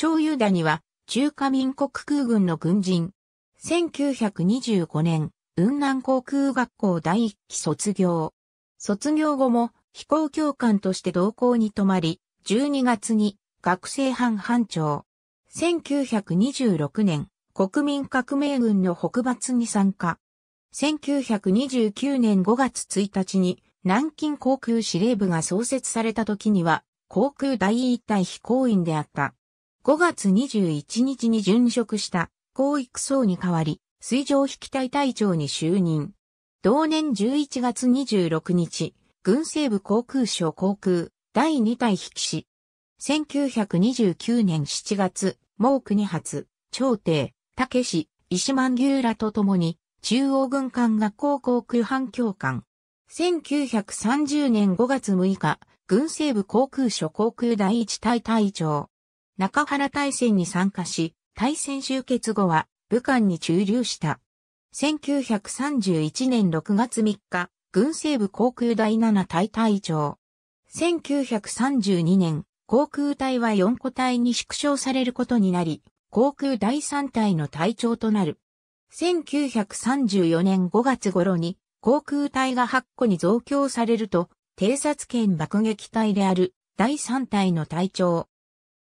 張ユダには、中華民国空軍の軍人。1925年、雲南航空学校第一期卒業。卒業後も飛行教官として同行に泊まり、12月に学生班班長。1926年、国民革命軍の北伐に参加。1929年5月1日に南京航空司令部が創設された時には航空第一隊飛行員であった。5月21日に殉職した、黄育層に代わり、水上引き隊隊長に就任。同年11月26日、軍西部航空省航空第2隊引き士。1929年7月、毛国発、朝廷、武氏、石満牛らと共に、中央軍艦学校航空班教官。1930年5月6日、軍西部航空省航空第1隊隊長。中原大戦に参加し、大戦終結後は武漢に駐留した。1931年6月3日、軍西部航空第7隊隊長。1932年、航空隊は4個隊に縮小されることになり、航空第3隊の隊長となる。1934年5月頃に、航空隊が8個に増強されると、偵察圏爆撃隊である第3隊の隊長、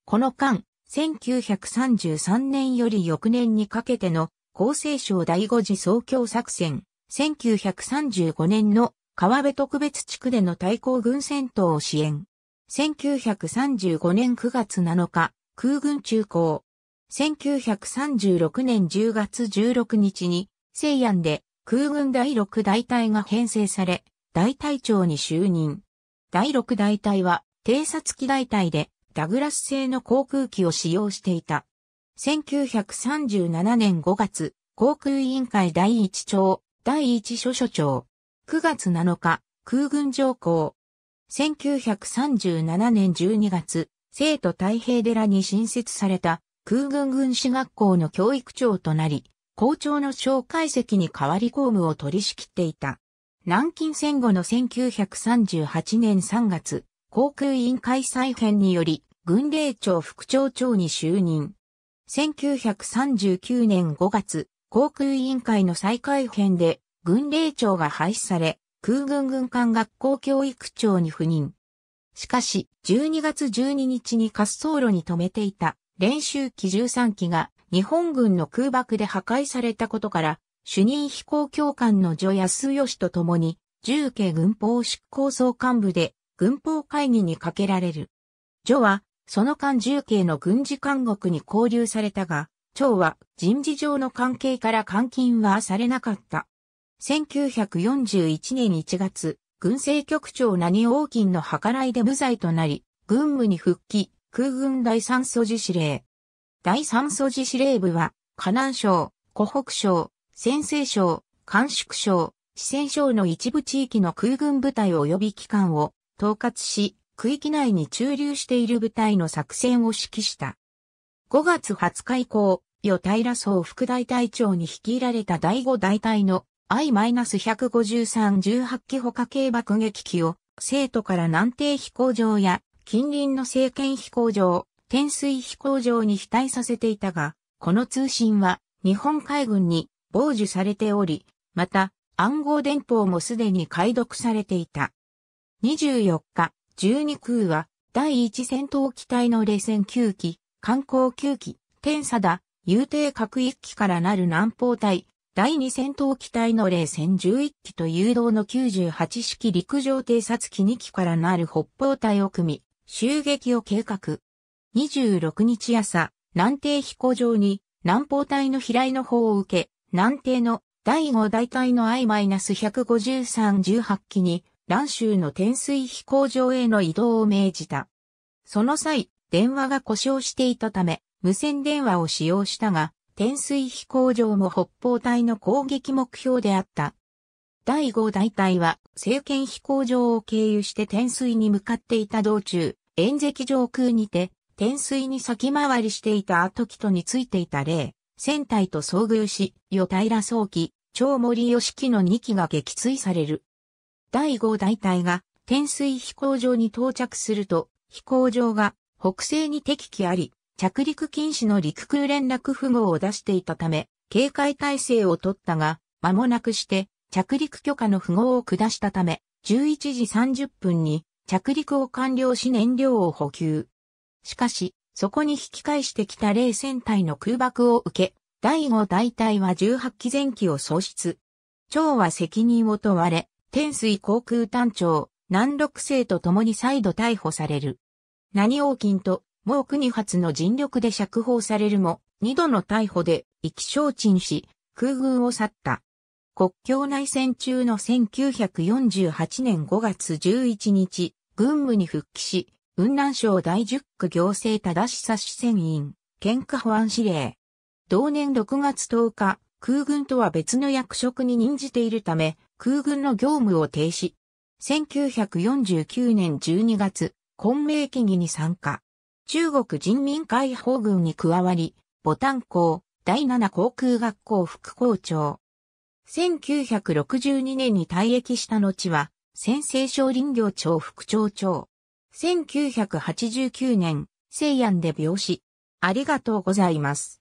この間、1933年より翌年にかけての厚生省第五次総協作戦、1935年の川辺特別地区での対抗軍戦闘を支援。1935年9月7日、空軍中高。1936年10月16日に、西安で空軍第6大隊が編成され、大隊長に就任。第6大隊は偵察機大隊で、ダグラス製の航空機を使用していた。1937年5月、航空委員会第一長、第一所所長。9月7日、空軍上皇。1937年12月、生徒太平寺に新設された空軍軍士学校の教育長となり、校長の紹介席に代わり公務を取り仕切っていた。南京戦後の1938年3月、航空委員会再編により、軍令庁副庁長に就任。1939年5月、航空委員会の再改編で、軍令庁が廃止され、空軍軍艦学校教育長に赴任。しかし、12月12日に滑走路に止めていた練習機13機が日本軍の空爆で破壊されたことから、主任飛行教官の女安義と共に、重慶軍法執行総幹部で軍法会議にかけられる。女は、その間重慶の軍事監獄に拘留されたが、長は人事上の関係から監禁はされなかった。1941年1月、軍政局長何王金の計らいで無罪となり、軍務に復帰、空軍第三素地司令。第三素地司令部は、河南省、湖北省、先西省、甘粛省、四川省の一部地域の空軍部隊及び機関を統括し、区域内に駐留している部隊の作戦を指揮した。5月20日以降、与平総副大隊長に率いられた第5大隊の I-15318 機歩家系爆撃機を、生徒から南帝飛行場や近隣の政権飛行場、天水飛行場に被退させていたが、この通信は日本海軍に傍受されており、また暗号電報もすでに解読されていた。24日、12空は、第1戦闘機体の冷戦9機、観光9機、天差だ、遊艇各1機からなる南方隊、第2戦闘機体の冷戦11機と誘導の98式陸上偵察機2機からなる北方隊を組み、襲撃を計画。26日朝、南帝飛行場に、南方隊の飛来の方を受け、南帝の第5大隊の I-15318 機に、蘭州の天水飛行場への移動を命じた。その際、電話が故障していたため、無線電話を使用したが、天水飛行場も北方隊の攻撃目標であった。第5大隊は、政権飛行場を経由して天水に向かっていた道中、遠石上空にて、天水に先回りしていた後トとについていた例、船隊と遭遇し、与平早期、超森義樹の2機が撃墜される。第5大隊が天水飛行場に到着すると、飛行場が北西に敵機あり、着陸禁止の陸空連絡符号を出していたため、警戒態勢を取ったが、間もなくして着陸許可の符号を下したため、11時30分に着陸を完了し燃料を補給。しかし、そこに引き返してきた冷戦隊の空爆を受け、第5大隊は18機前機を喪失。長は責任を問われ、天水航空単長、南六星と共に再度逮捕される。何王金と、もう国発の尽力で釈放されるも、二度の逮捕で、意気消沈し、空軍を去った。国境内戦中の1948年5月11日、軍務に復帰し、雲南省第10区行政正し差し船員、喧嘩保安司令。同年6月10日、空軍とは別の役職に任じているため、空軍の業務を停止。1949年12月、混迷期義に参加。中国人民解放軍に加わり、ボタン校、第7航空学校副校長。1962年に退役した後は、先制省林業庁副庁長。1989年、西安で病死。ありがとうございます。